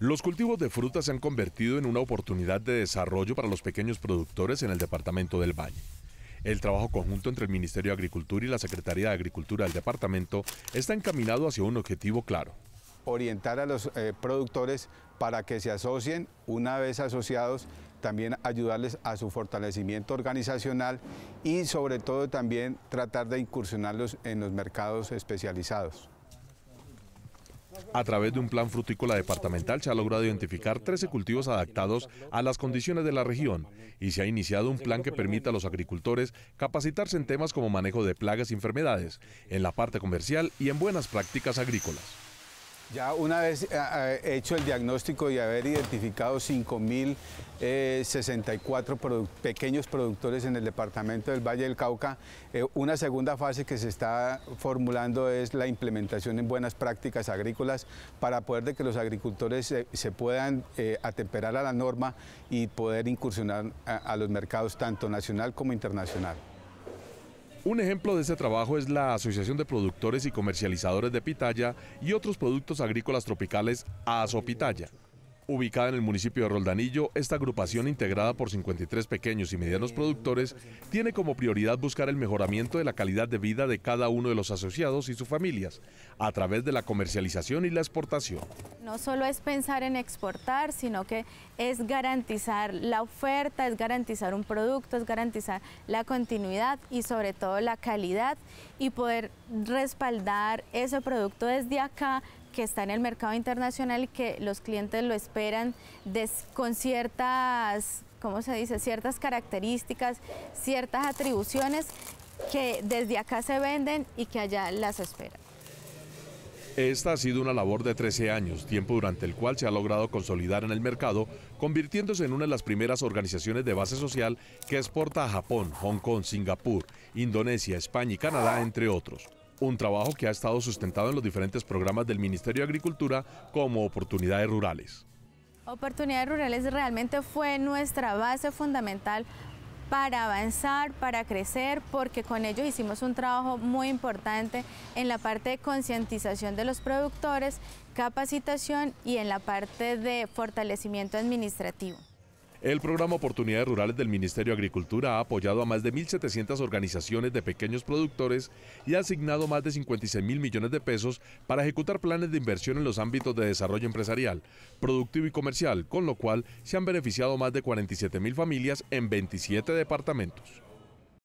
Los cultivos de frutas se han convertido en una oportunidad de desarrollo para los pequeños productores en el departamento del Valle. El trabajo conjunto entre el Ministerio de Agricultura y la Secretaría de Agricultura del departamento está encaminado hacia un objetivo claro. Orientar a los eh, productores para que se asocien, una vez asociados, también ayudarles a su fortalecimiento organizacional y sobre todo también tratar de incursionarlos en los mercados especializados. A través de un plan frutícola departamental se ha logrado identificar 13 cultivos adaptados a las condiciones de la región y se ha iniciado un plan que permita a los agricultores capacitarse en temas como manejo de plagas y enfermedades, en la parte comercial y en buenas prácticas agrícolas. Ya una vez eh, eh, hecho el diagnóstico y haber identificado 5.064 eh, pequeños productores en el departamento del Valle del Cauca, una segunda fase que se está formulando es la implementación en buenas prácticas agrícolas para poder de que los agricultores se, puedan atemperar a la norma y poder incursionar a los mercados tanto nacional como internacional. Un ejemplo de este trabajo es la Asociación de Productores y Comercializadores de Pitaya y otros productos agrícolas tropicales Azopitaya. Ubicada en el municipio de Roldanillo, esta agrupación integrada por 53 pequeños y medianos productores tiene como prioridad buscar el mejoramiento de la calidad de vida de cada uno de los asociados y sus familias a través de la comercialización y la exportación. No solo es pensar en exportar, sino que es garantizar la oferta, es garantizar un producto, es garantizar la continuidad y sobre todo la calidad y poder respaldar ese producto desde acá que está en el mercado internacional y que los clientes lo esperan con ciertas, ¿cómo se dice? Ciertas características, ciertas atribuciones que desde acá se venden y que allá las esperan. Esta ha sido una labor de 13 años, tiempo durante el cual se ha logrado consolidar en el mercado, convirtiéndose en una de las primeras organizaciones de base social que exporta a Japón, Hong Kong, Singapur, Indonesia, España y Canadá, entre otros un trabajo que ha estado sustentado en los diferentes programas del Ministerio de Agricultura como oportunidades rurales. Oportunidades Rurales realmente fue nuestra base fundamental para avanzar, para crecer, porque con ello hicimos un trabajo muy importante en la parte de concientización de los productores, capacitación y en la parte de fortalecimiento administrativo. El programa Oportunidades Rurales del Ministerio de Agricultura ha apoyado a más de 1.700 organizaciones de pequeños productores y ha asignado más de 56 mil millones de pesos para ejecutar planes de inversión en los ámbitos de desarrollo empresarial, productivo y comercial, con lo cual se han beneficiado más de 47 mil familias en 27 departamentos.